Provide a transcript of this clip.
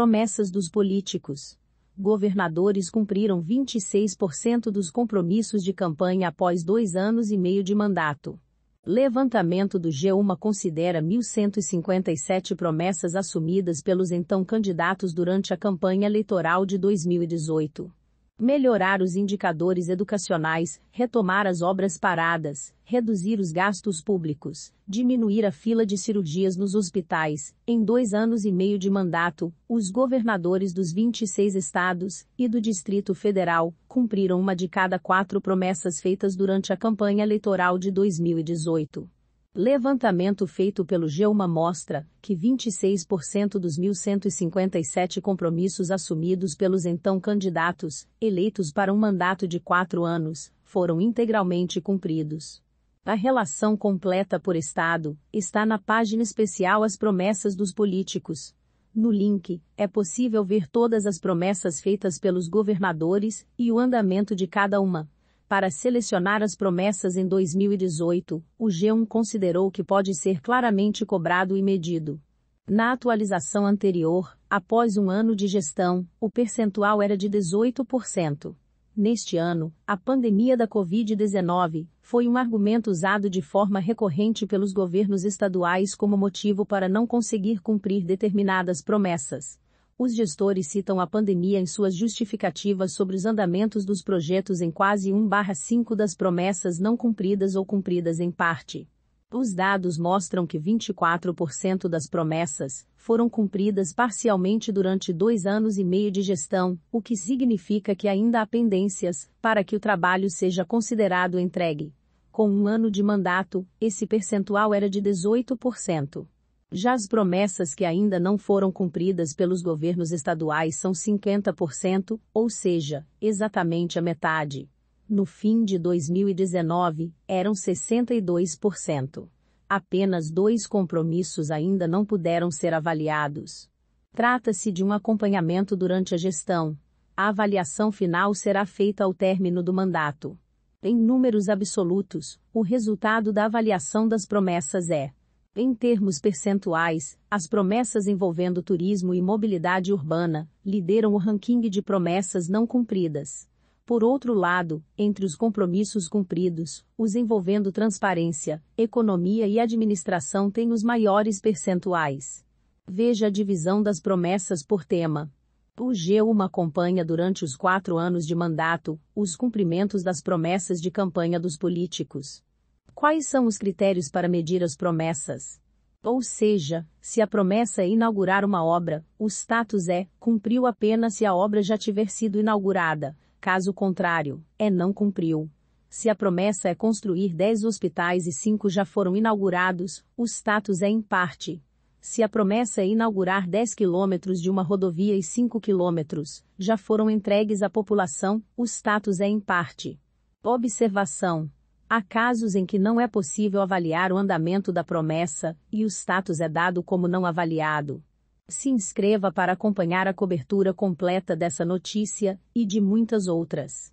promessas dos políticos. Governadores cumpriram 26% dos compromissos de campanha após dois anos e meio de mandato. Levantamento do G1 considera 1.157 promessas assumidas pelos então candidatos durante a campanha eleitoral de 2018 melhorar os indicadores educacionais, retomar as obras paradas, reduzir os gastos públicos, diminuir a fila de cirurgias nos hospitais. Em dois anos e meio de mandato, os governadores dos 26 estados e do Distrito Federal cumpriram uma de cada quatro promessas feitas durante a campanha eleitoral de 2018. Levantamento feito pelo GEUMA mostra que 26% dos 1.157 compromissos assumidos pelos então candidatos, eleitos para um mandato de quatro anos, foram integralmente cumpridos. A relação completa por Estado está na página especial As Promessas dos Políticos. No link, é possível ver todas as promessas feitas pelos governadores e o andamento de cada uma. Para selecionar as promessas em 2018, o G1 considerou que pode ser claramente cobrado e medido. Na atualização anterior, após um ano de gestão, o percentual era de 18%. Neste ano, a pandemia da Covid-19 foi um argumento usado de forma recorrente pelos governos estaduais como motivo para não conseguir cumprir determinadas promessas os gestores citam a pandemia em suas justificativas sobre os andamentos dos projetos em quase 1/5 das promessas não cumpridas ou cumpridas em parte. Os dados mostram que 24% das promessas foram cumpridas parcialmente durante dois anos e meio de gestão, o que significa que ainda há pendências para que o trabalho seja considerado entregue. Com um ano de mandato, esse percentual era de 18%. Já as promessas que ainda não foram cumpridas pelos governos estaduais são 50%, ou seja, exatamente a metade. No fim de 2019, eram 62%. Apenas dois compromissos ainda não puderam ser avaliados. Trata-se de um acompanhamento durante a gestão. A avaliação final será feita ao término do mandato. Em números absolutos, o resultado da avaliação das promessas é em termos percentuais, as promessas envolvendo turismo e mobilidade urbana lideram o ranking de promessas não cumpridas. Por outro lado, entre os compromissos cumpridos, os envolvendo transparência, economia e administração têm os maiores percentuais. Veja a divisão das promessas por tema. O G1 acompanha durante os quatro anos de mandato os cumprimentos das promessas de campanha dos políticos. Quais são os critérios para medir as promessas? Ou seja, se a promessa é inaugurar uma obra, o status é cumpriu apenas se a obra já tiver sido inaugurada, caso contrário, é não cumpriu. Se a promessa é construir 10 hospitais e 5 já foram inaugurados, o status é em parte. Se a promessa é inaugurar 10 quilômetros de uma rodovia e 5 quilômetros já foram entregues à população, o status é em parte. Observação: Há casos em que não é possível avaliar o andamento da promessa, e o status é dado como não avaliado. Se inscreva para acompanhar a cobertura completa dessa notícia e de muitas outras.